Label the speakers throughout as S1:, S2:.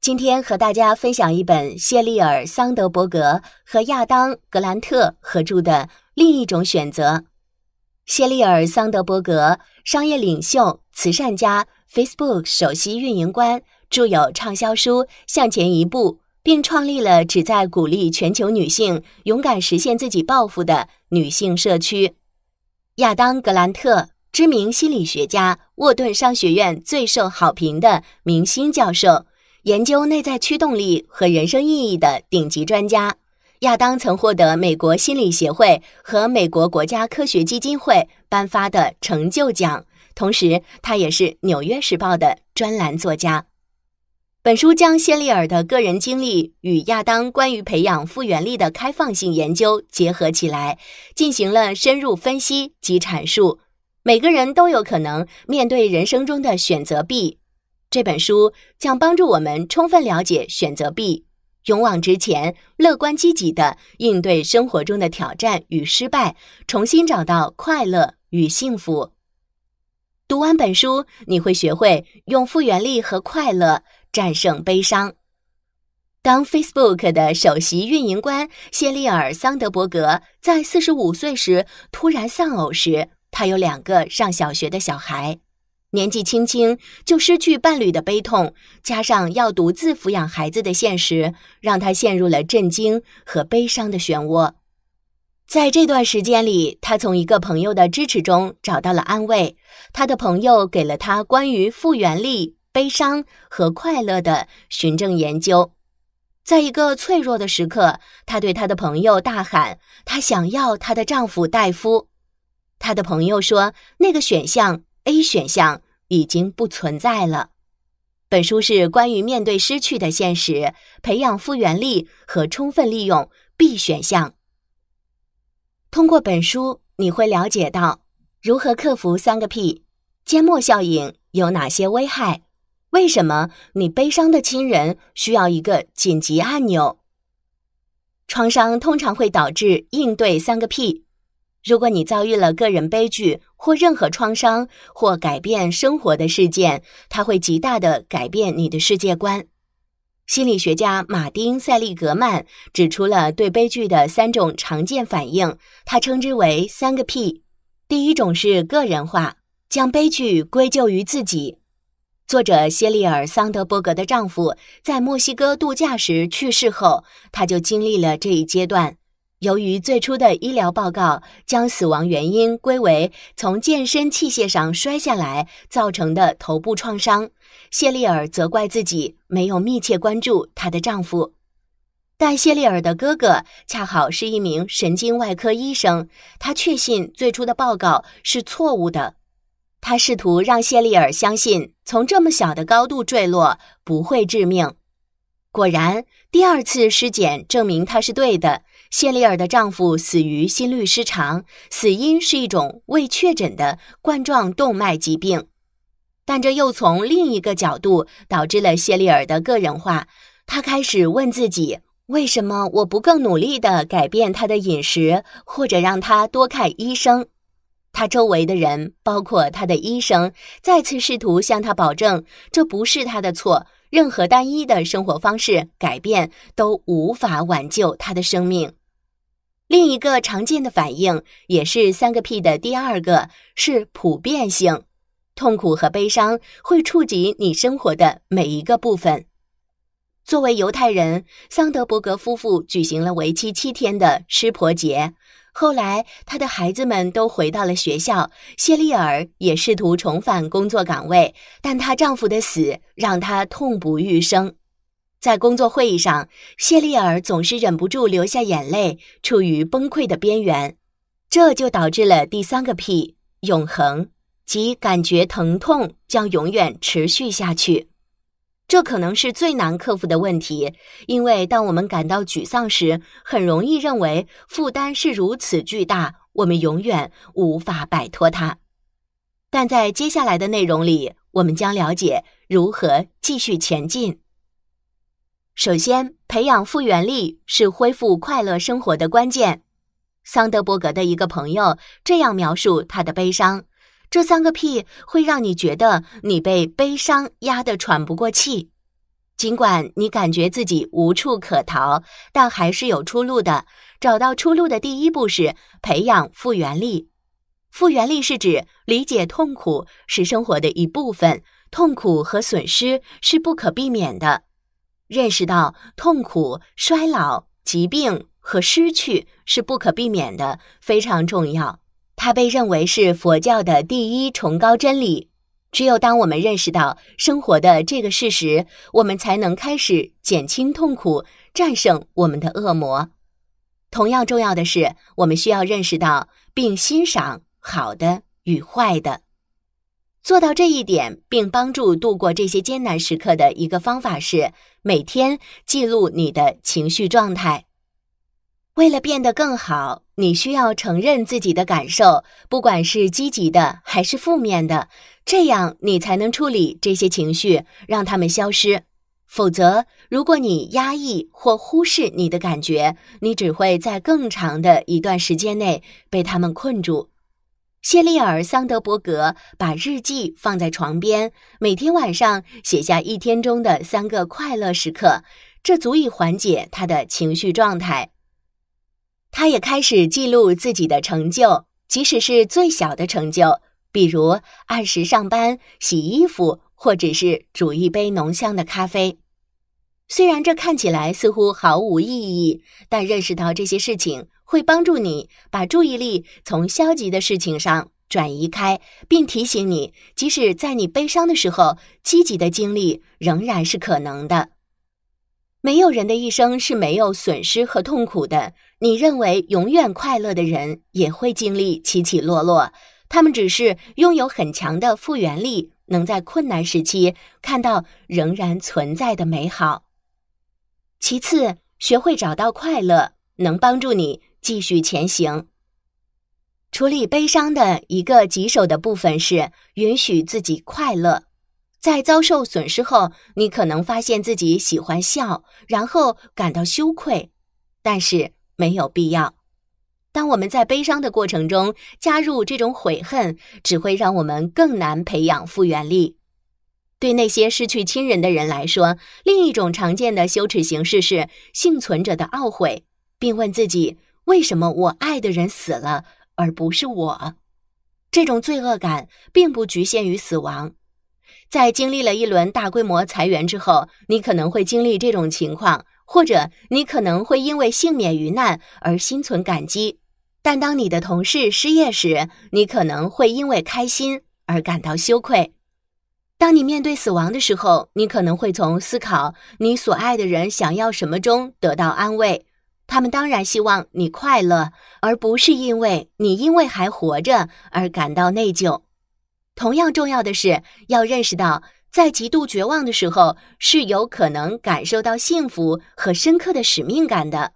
S1: 今天和大家分享一本谢丽尔·桑德伯格和亚当·格兰特合著的《另一种选择》。谢丽尔·桑德伯格，商业领袖、慈善家、Facebook 首席运营官，著有畅销书《向前一步》，并创立了旨在鼓励全球女性勇敢实现自己抱负的女性社区。亚当·格兰特，知名心理学家，沃顿商学院最受好评的明星教授。研究内在驱动力和人生意义的顶级专家亚当曾获得美国心理协会和美国国家科学基金会颁发的成就奖，同时他也是《纽约时报》的专栏作家。本书将谢利尔的个人经历与亚当关于培养复原力的开放性研究结合起来，进行了深入分析及阐述。每个人都有可能面对人生中的选择 B，这本书将帮助我们充分了解选择 B，勇往直前，乐观积极的应对生活中的挑战与失败，重新找到快乐与幸福。读完本书，你会学会用复原力和快乐战胜悲伤。当 Facebook 的首席运营官谢丽尔·桑德伯格在四十五岁时突然丧偶时，她有两个上小学的小孩。年纪轻轻就失去伴侣的悲痛，加上要独自抚养孩子的现实，让她陷入了震惊和悲伤的漩涡。在这段时间里，她从一个朋友的支持中找到了安慰。她的朋友给了她关于复原力、悲伤和快乐的循证研究。在一个脆弱的时刻，她对她的朋友大喊：“她想要她的丈夫戴夫。”她的朋友说：“那个选项 A 选项。”已经不存在了。本书是关于面对失去的现实，培养复原力和充分利用 B 选项。通过本书，你会了解到如何克服三个 P，缄默效应有哪些危害，为什么你悲伤的亲人需要一个紧急按钮。创伤通常会导致应对三个 P。如果你遭遇了个人悲剧或任何创伤或改变生活的事件，它会极大的改变你的世界观。心理学家马丁·塞利格曼指出了对悲剧的三种常见反应，他称之为“三个 P”。第一种是个人化，将悲剧归咎于自己。作者谢利尔·桑德伯格的丈夫在墨西哥度假时去世后，他就经历了这一阶段。由于最初的医疗报告将死亡原因归为从健身器械上摔下来造成的头部创伤，谢丽尔责怪自己没有密切关注她的丈夫。但谢丽尔的哥哥恰好是一名神经外科医生，他确信最初的报告是错误的。他试图让谢丽尔相信，从这么小的高度坠落不会致命。果然，第二次尸检证明他是对的。谢丽尔的丈夫死于心律失常，死因是一种未确诊的冠状动脉疾病。但这又从另一个角度导致了谢丽尔的个人化。她开始问自己：为什么我不更努力地改变她的饮食，或者让她多看医生？她周围的人，包括她的医生，再次试图向她保证这不是她的错。任何单一的生活方式改变都无法挽救她的生命。另一个常见的反应也是三个 P 的第二个是普遍性，痛苦和悲伤会触及你生活的每一个部分。作为犹太人，桑德伯格夫妇举行了为期七天的湿婆节。后来，他的孩子们都回到了学校，谢丽尔也试图重返工作岗位，但她丈夫的死让她痛不欲生。在工作会议上，谢丽尔总是忍不住流下眼泪，处于崩溃的边缘。这就导致了第三个 P：永恒，即感觉疼痛将永远持续下去。这可能是最难克服的问题，因为当我们感到沮丧时，很容易认为负担是如此巨大，我们永远无法摆脱它。但在接下来的内容里，我们将了解如何继续前进。首先，培养复原力是恢复快乐生活的关键。桑德伯格的一个朋友这样描述他的悲伤：“这三个屁会让你觉得你被悲伤压得喘不过气，尽管你感觉自己无处可逃，但还是有出路的。找到出路的第一步是培养复原力。复原力是指理解痛苦是生活的一部分，痛苦和损失是不可避免的。”认识到痛苦、衰老、疾病和失去是不可避免的非常重要。它被认为是佛教的第一崇高真理。只有当我们认识到生活的这个事实，我们才能开始减轻痛苦，战胜我们的恶魔。同样重要的是，我们需要认识到并欣赏好的与坏的。做到这一点，并帮助度过这些艰难时刻的一个方法是每天记录你的情绪状态。为了变得更好，你需要承认自己的感受，不管是积极的还是负面的，这样你才能处理这些情绪，让它们消失。否则，如果你压抑或忽视你的感觉，你只会在更长的一段时间内被他们困住。谢利尔·桑德伯格把日记放在床边，每天晚上写下一天中的三个快乐时刻，这足以缓解他的情绪状态。他也开始记录自己的成就，即使是最小的成就，比如按时上班、洗衣服，或者是煮一杯浓香的咖啡。虽然这看起来似乎毫无意义，但认识到这些事情。会帮助你把注意力从消极的事情上转移开，并提醒你，即使在你悲伤的时候，积极的经历仍然是可能的。没有人的一生是没有损失和痛苦的。你认为永远快乐的人也会经历起起落落，他们只是拥有很强的复原力，能在困难时期看到仍然存在的美好。其次，学会找到快乐，能帮助你。继续前行。处理悲伤的一个棘手的部分是允许自己快乐。在遭受损失后，你可能发现自己喜欢笑，然后感到羞愧，但是没有必要。当我们在悲伤的过程中加入这种悔恨，只会让我们更难培养复原力。对那些失去亲人的人来说，另一种常见的羞耻形式是幸存者的懊悔，并问自己。为什么我爱的人死了，而不是我？这种罪恶感并不局限于死亡。在经历了一轮大规模裁员之后，你可能会经历这种情况，或者你可能会因为幸免于难而心存感激。但当你的同事失业时，你可能会因为开心而感到羞愧。当你面对死亡的时候，你可能会从思考你所爱的人想要什么中得到安慰。他们当然希望你快乐，而不是因为你因为还活着而感到内疚。同样重要的是要认识到，在极度绝望的时候，是有可能感受到幸福和深刻的使命感的。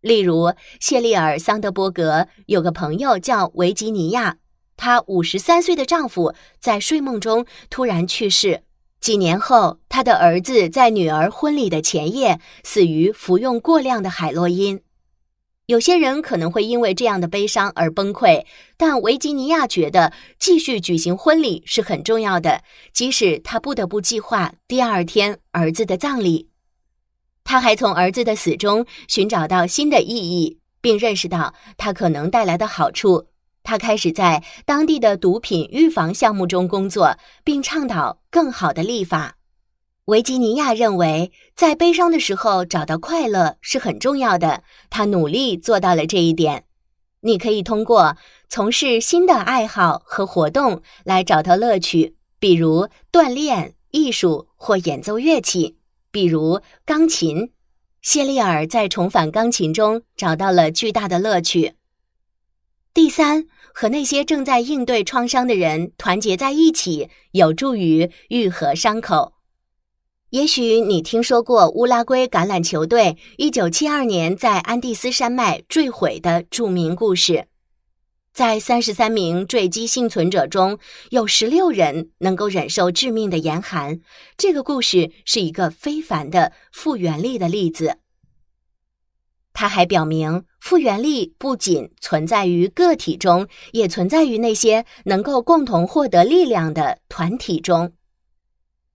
S1: 例如，谢利尔·桑德伯格有个朋友叫维吉尼亚，她五十三岁的丈夫在睡梦中突然去世。几年后，他的儿子在女儿婚礼的前夜死于服用过量的海洛因。有些人可能会因为这样的悲伤而崩溃，但维吉尼亚觉得继续举行婚礼是很重要的，即使他不得不计划第二天儿子的葬礼。他还从儿子的死中寻找到新的意义，并认识到他可能带来的好处。他开始在当地的毒品预防项目中工作，并倡导更好的立法。维吉尼亚认为，在悲伤的时候找到快乐是很重要的。他努力做到了这一点。你可以通过从事新的爱好和活动来找到乐趣，比如锻炼、艺术或演奏乐器，比如钢琴。谢利尔在重返钢琴中找到了巨大的乐趣。第三，和那些正在应对创伤的人团结在一起，有助于愈合伤口。也许你听说过乌拉圭橄榄球队一九七二年在安第斯山脉坠毁的著名故事。在三十三名坠机幸存者中，有十六人能够忍受致命的严寒。这个故事是一个非凡的复原力的例子。它还表明。复原力不仅存在于个体中，也存在于那些能够共同获得力量的团体中。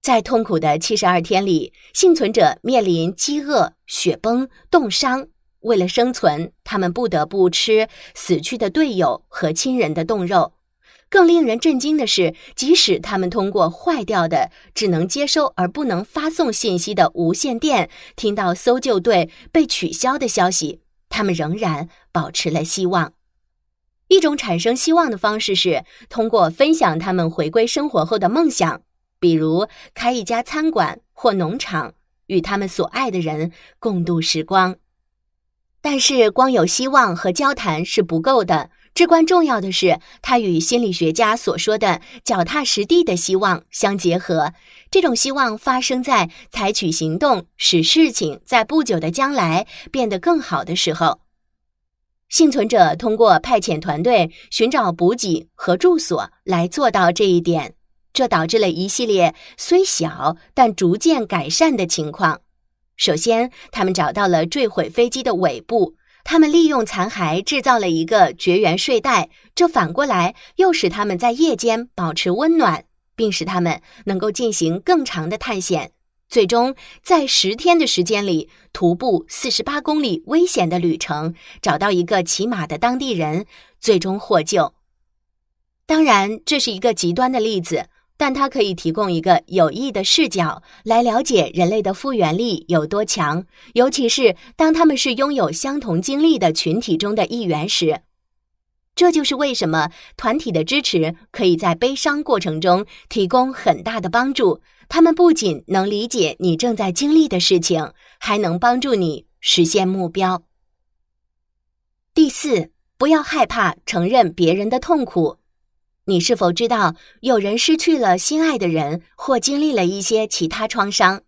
S1: 在痛苦的七十二天里，幸存者面临饥饿、雪崩、冻伤。为了生存，他们不得不吃死去的队友和亲人的冻肉。更令人震惊的是，即使他们通过坏掉的只能接收而不能发送信息的无线电，听到搜救队被取消的消息。他们仍然保持了希望。一种产生希望的方式是通过分享他们回归生活后的梦想，比如开一家餐馆或农场，与他们所爱的人共度时光。但是，光有希望和交谈是不够的。至关重要的是，它与心理学家所说的脚踏实地的希望相结合。这种希望发生在采取行动使事情在不久的将来变得更好的时候。幸存者通过派遣团队寻找补给和住所来做到这一点，这导致了一系列虽小但逐渐改善的情况。首先，他们找到了坠毁飞机的尾部。他们利用残骸制造了一个绝缘睡袋，这反过来又使他们在夜间保持温暖，并使他们能够进行更长的探险。最终，在十天的时间里，徒步四十八公里危险的旅程，找到一个骑马的当地人，最终获救。当然，这是一个极端的例子。但它可以提供一个有益的视角来了解人类的复原力有多强，尤其是当他们是拥有相同经历的群体中的一员时。这就是为什么团体的支持可以在悲伤过程中提供很大的帮助。他们不仅能理解你正在经历的事情，还能帮助你实现目标。第四，不要害怕承认别人的痛苦。你是否知道有人失去了心爱的人，或经历了一些其他创伤，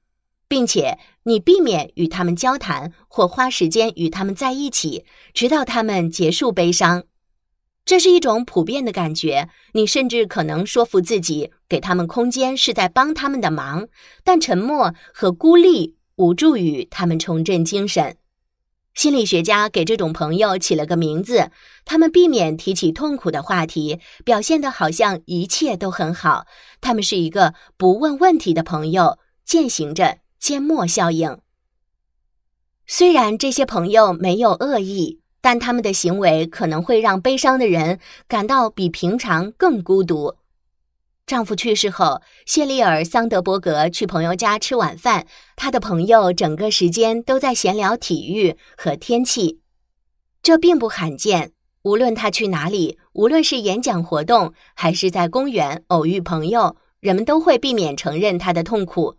S1: 并且你避免与他们交谈或花时间与他们在一起，直到他们结束悲伤？这是一种普遍的感觉。你甚至可能说服自己给他们空间是在帮他们的忙，但沉默和孤立无助于他们重振精神。心理学家给这种朋友起了个名字，他们避免提起痛苦的话题，表现的好像一切都很好。他们是一个不问问题的朋友，践行着缄默效应。虽然这些朋友没有恶意，但他们的行为可能会让悲伤的人感到比平常更孤独。丈夫去世后，谢丽尔·桑德伯格去朋友家吃晚饭。她的朋友整个时间都在闲聊体育和天气，这并不罕见。无论她去哪里，无论是演讲活动还是在公园偶遇朋友，人们都会避免承认她的痛苦。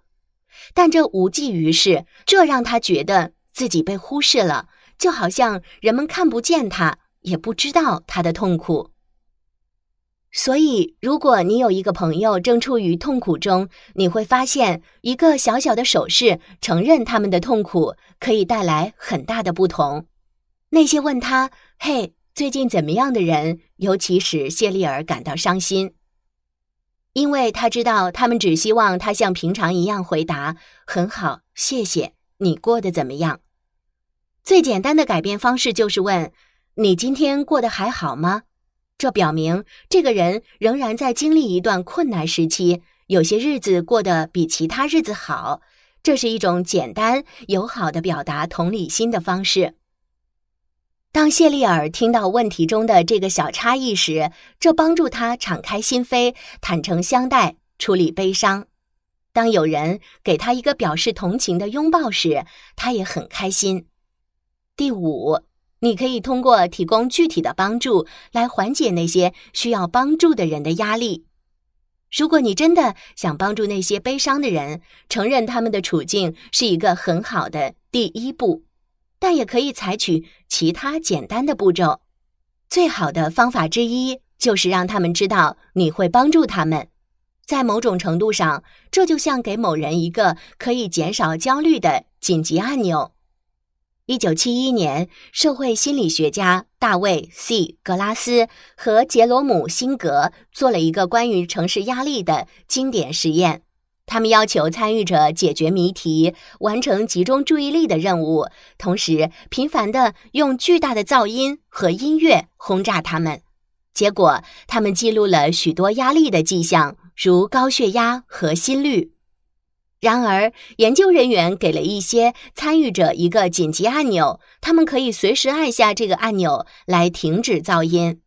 S1: 但这无济于事，这让她觉得自己被忽视了，就好像人们看不见她，也不知道她的痛苦。所以，如果你有一个朋友正处于痛苦中，你会发现一个小小的手势承认他们的痛苦，可以带来很大的不同。那些问他“嘿，最近怎么样的人”，尤其使谢丽尔感到伤心，因为他知道他们只希望他像平常一样回答“很好，谢谢你过得怎么样”。最简单的改变方式就是问：“你今天过得还好吗？”这表明这个人仍然在经历一段困难时期，有些日子过得比其他日子好。这是一种简单友好的表达同理心的方式。当谢丽尔听到问题中的这个小差异时，这帮助他敞开心扉、坦诚相待、处理悲伤。当有人给他一个表示同情的拥抱时，他也很开心。第五。你可以通过提供具体的帮助来缓解那些需要帮助的人的压力。如果你真的想帮助那些悲伤的人，承认他们的处境是一个很好的第一步，但也可以采取其他简单的步骤。最好的方法之一就是让他们知道你会帮助他们。在某种程度上，这就像给某人一个可以减少焦虑的紧急按钮。一九七一年，社会心理学家大卫 ·C· 格拉斯和杰罗姆·辛格做了一个关于城市压力的经典实验。他们要求参与者解决谜题、完成集中注意力的任务，同时频繁地用巨大的噪音和音乐轰炸他们。结果，他们记录了许多压力的迹象，如高血压和心率。然而，研究人员给了一些参与者一个紧急按钮，他们可以随时按下这个按钮来停止噪音。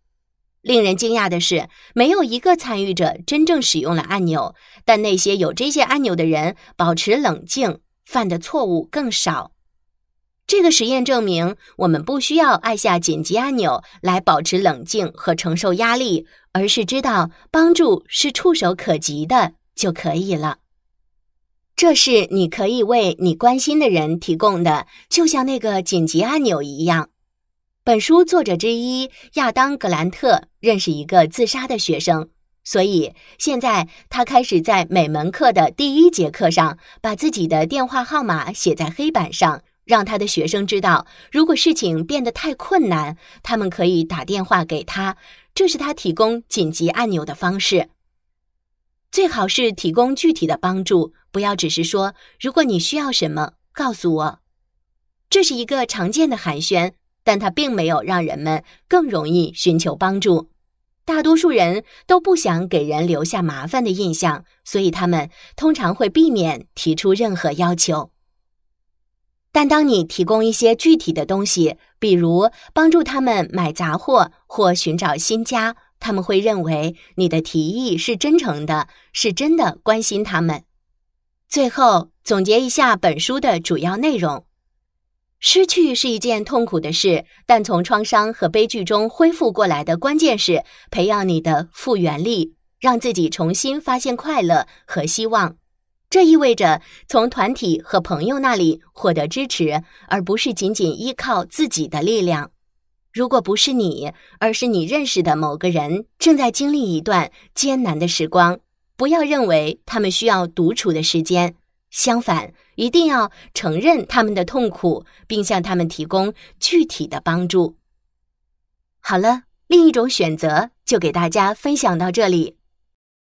S1: 令人惊讶的是，没有一个参与者真正使用了按钮，但那些有这些按钮的人保持冷静，犯的错误更少。这个实验证明，我们不需要按下紧急按钮来保持冷静和承受压力，而是知道帮助是触手可及的就可以了。这是你可以为你关心的人提供的，就像那个紧急按钮一样。本书作者之一亚当·格兰特认识一个自杀的学生，所以现在他开始在每门课的第一节课上把自己的电话号码写在黑板上，让他的学生知道，如果事情变得太困难，他们可以打电话给他。这是他提供紧急按钮的方式。最好是提供具体的帮助，不要只是说“如果你需要什么，告诉我”。这是一个常见的寒暄，但它并没有让人们更容易寻求帮助。大多数人都不想给人留下麻烦的印象，所以他们通常会避免提出任何要求。但当你提供一些具体的东西，比如帮助他们买杂货或寻找新家，他们会认为你的提议是真诚的，是真的关心他们。最后，总结一下本书的主要内容：失去是一件痛苦的事，但从创伤和悲剧中恢复过来的关键是培养你的复原力，让自己重新发现快乐和希望。这意味着从团体和朋友那里获得支持，而不是仅仅依靠自己的力量。如果不是你，而是你认识的某个人正在经历一段艰难的时光，不要认为他们需要独处的时间。相反，一定要承认他们的痛苦，并向他们提供具体的帮助。好了，另一种选择就给大家分享到这里。